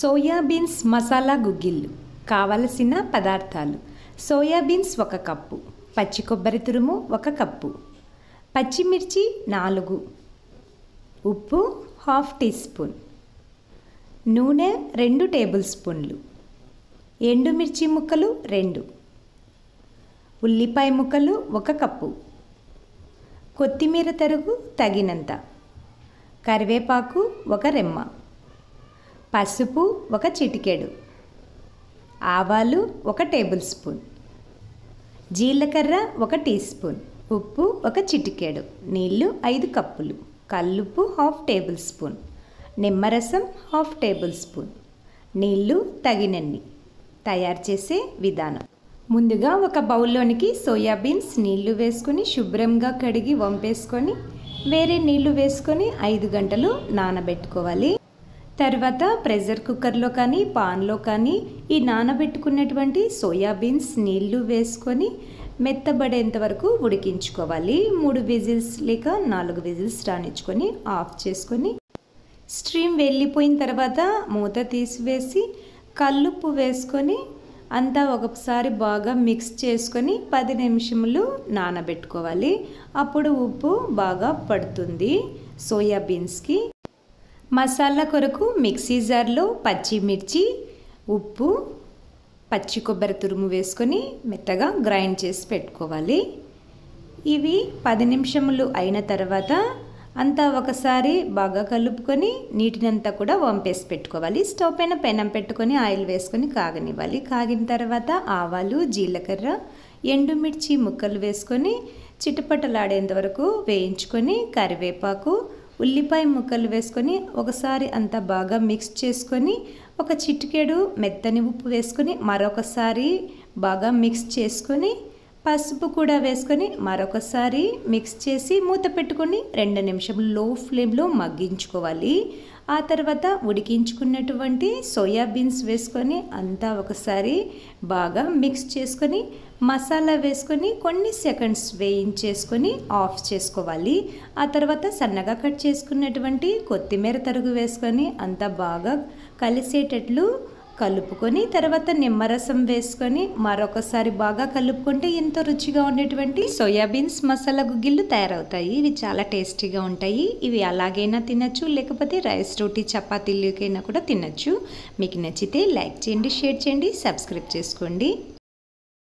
soybeans masala గుగ్గిళ్ళు కావలసిన పదార్థాలు సోయాబీన్స్ ఒక కప్పు పచ్చి కొబ్బరి తురుము ఒక కప్పు పచ్చిమిర్చి నాలుగు ఉప్పు హాఫ్ టీ స్పూన్ నూనె రెండు టేబుల్ స్పూన్లు ఎండుమిర్చి ముక్కలు రెండు ఉల్లిపాయ ముక్కలు ఒక కప్పు కొత్తిమీర తరుగు తగినంత కరివేపాకు ఒక రెమ్మ పసుపు ఒక చిటికెడు ఆవాలు ఒక టేబుల్ స్పూన్ జీలకర్ర ఒక టీ స్పూన్ ఉప్పు ఒక చిటికెడు నీళ్లు ఐదు కప్పులు కల్లుపు హాఫ్ టేబుల్ స్పూన్ నిమ్మరసం హాఫ్ టేబుల్ స్పూన్ నీళ్లు తగినన్ని తయారు చేసే విధానం ముందుగా ఒక బౌల్లోనికి సోయాబీన్స్ నీళ్లు వేసుకొని శుభ్రంగా కడిగి వంపేసుకొని వేరే నీళ్లు వేసుకొని ఐదు గంటలు నానబెట్టుకోవాలి తర్వాత ప్రెషర్ కుక్కర్లో కానీ పాన్లో కానీ ఈ నానబెట్టుకున్నటువంటి సోయాబీన్స్ నీళ్లు వేసుకొని మెత్తబడేంత వరకు ఉడికించుకోవాలి మూడు విజిల్స్ లేక నాలుగు విజిల్స్ రాణించుకొని ఆఫ్ చేసుకొని స్ట్రీమ్ వెళ్ళిపోయిన తర్వాత మూత తీసివేసి కల్లుప్పు వేసుకొని అంతా ఒకసారి బాగా మిక్స్ చేసుకొని పది నిమిషములు నానబెట్టుకోవాలి అప్పుడు ఉప్పు బాగా పడుతుంది సోయాబీన్స్కి మసాలా కొరకు మిక్సీ జార్లో పచ్చిమిర్చి ఉప్పు పచ్చి కొబ్బరి తురుము వేసుకొని మెత్తగా గ్రైండ్ చేసి పెట్టుకోవాలి ఇవి పది నిమిషములు అయిన తర్వాత అంతా ఒకసారి బాగా కలుపుకొని నీటినంతా కూడా వంపేసి పెట్టుకోవాలి స్టవ్ పైన పెనం పెట్టుకొని ఆయిల్ వేసుకొని కాగనివ్వాలి కాగిన తర్వాత ఆవాలు జీలకర్ర ఎండుమిర్చి ముక్కలు వేసుకొని చిటపటలాడేంత వరకు వేయించుకొని కరివేపాకు ఉల్లిపాయ ముక్కలు వేసుకొని ఒకసారి అంతా బాగా మిక్స్ చేసుకొని ఒక చిటికెడు మెత్తని ఉప్పు వేసుకొని మరొకసారి బాగా మిక్స్ చేసుకొని పసుపు కూడా వేసుకొని మరొకసారి మిక్స్ చేసి మూత పెట్టుకొని రెండు నిమిషం లో ఫ్లేమ్లో మగ్గించుకోవాలి ఆ తర్వాత ఉడికించుకున్నటువంటి సోయాబీన్స్ వేసుకొని అంతా ఒకసారి బాగా మిక్స్ చేసుకొని మసాలా వేసుకొని కొన్ని సెకండ్స్ వేయించేసుకొని ఆఫ్ చేసుకోవాలి ఆ తర్వాత సన్నగా కట్ చేసుకున్నటువంటి కొత్తిమీర తరుగు వేసుకొని అంతా బాగా కలిసేటట్లు కలుపుకొని తర్వాత నిమ్మరసం వేసుకొని మరొకసారి బాగా కలుపుకుంటే ఎంతో రుచిగా ఉండేటువంటి సోయాబీన్స్ మసాలా గుగ్గిళ్ళు తయారవుతాయి ఇవి చాలా టేస్టీగా ఉంటాయి ఇవి అలాగైనా తినచ్చు లేకపోతే రైస్ రోటీ చపాతీలకైనా కూడా తినచ్చు మీకు నచ్చితే లైక్ చేయండి షేర్ చేయండి సబ్స్క్రైబ్ చేసుకోండి